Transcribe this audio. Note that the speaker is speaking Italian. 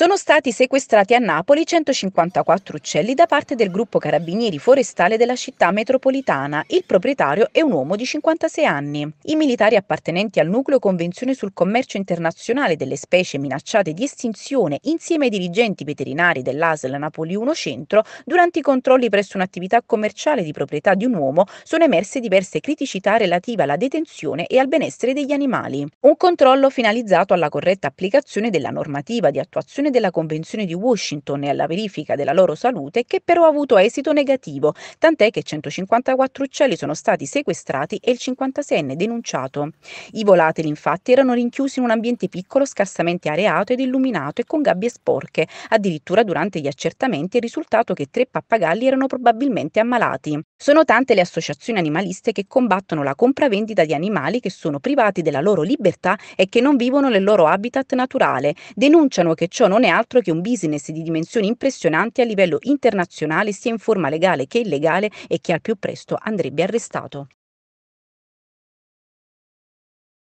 Sono stati sequestrati a Napoli 154 uccelli da parte del gruppo carabinieri forestale della città metropolitana. Il proprietario è un uomo di 56 anni. I militari appartenenti al nucleo Convenzione sul commercio internazionale delle specie minacciate di estinzione, insieme ai dirigenti veterinari dell'ASL Napoli 1 Centro, durante i controlli presso un'attività commerciale di proprietà di un uomo, sono emerse diverse criticità relative alla detenzione e al benessere degli animali. Un controllo finalizzato alla corretta applicazione della normativa di attuazione ratificazione della Convenzione di Washington e alla verifica della loro salute, che però ha avuto esito negativo, tant'è che 154 uccelli sono stati sequestrati e il 56enne denunciato. I volatili infatti erano rinchiusi in un ambiente piccolo, scarsamente areato ed illuminato e con gabbie sporche. Addirittura durante gli accertamenti è risultato che tre pappagalli erano probabilmente ammalati. Sono tante le associazioni animaliste che combattono la compravendita di animali che sono privati della loro libertà e che non vivono nel loro habitat naturale. Denunciano che ciò non è altro che un business di dimensioni impressionanti a livello internazionale sia in forma legale che illegale e che al più presto andrebbe arrestato.